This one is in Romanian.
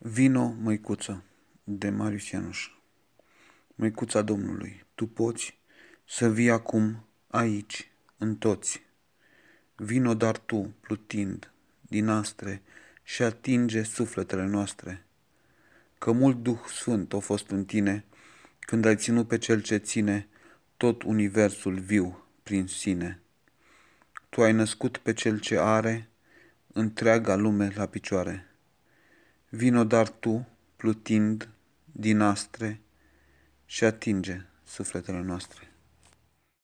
Vino, măicuță, de Marius Ianuș. Măicuța Domnului, tu poți să vii acum, aici, în toți. Vino dar tu, plutind, din astre, și atinge sufletele noastre. Că mult Duh Sfânt a fost în tine, când ai ținut pe cel ce ține tot universul viu prin sine. Tu ai născut pe cel ce are întreaga lume la picioare. Vino dar tu, plutind din astre, și atinge sufletele noastre.